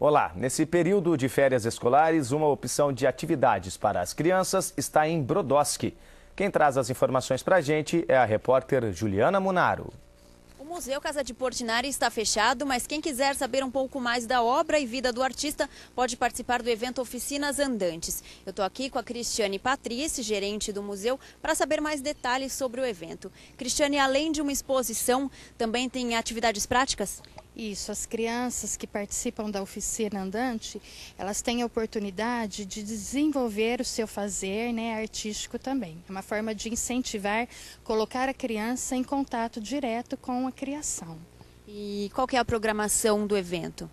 Olá, nesse período de férias escolares, uma opção de atividades para as crianças está em Brodowski. Quem traz as informações para a gente é a repórter Juliana Munaro. O Museu Casa de Portinari está fechado, mas quem quiser saber um pouco mais da obra e vida do artista pode participar do evento Oficinas Andantes. Eu estou aqui com a Cristiane Patrice, gerente do museu, para saber mais detalhes sobre o evento. Cristiane, além de uma exposição, também tem atividades práticas? Isso, as crianças que participam da oficina andante, elas têm a oportunidade de desenvolver o seu fazer né, artístico também. É uma forma de incentivar, colocar a criança em contato direto com a criação. E qual é a programação do evento?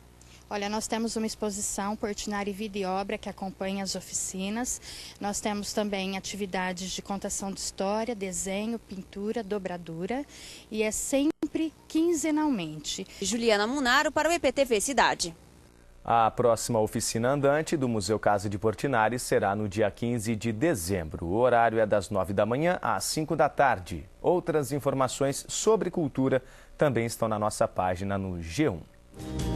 Olha, nós temos uma exposição Portinari Vida e Obra que acompanha as oficinas. Nós temos também atividades de contação de história, desenho, pintura, dobradura. E é sempre sempre quinzenalmente. Juliana Munaro para o EPTV Cidade. A próxima oficina andante do Museu Casa de Portinari será no dia 15 de dezembro. O horário é das 9 da manhã às 5 da tarde. Outras informações sobre cultura também estão na nossa página no G1.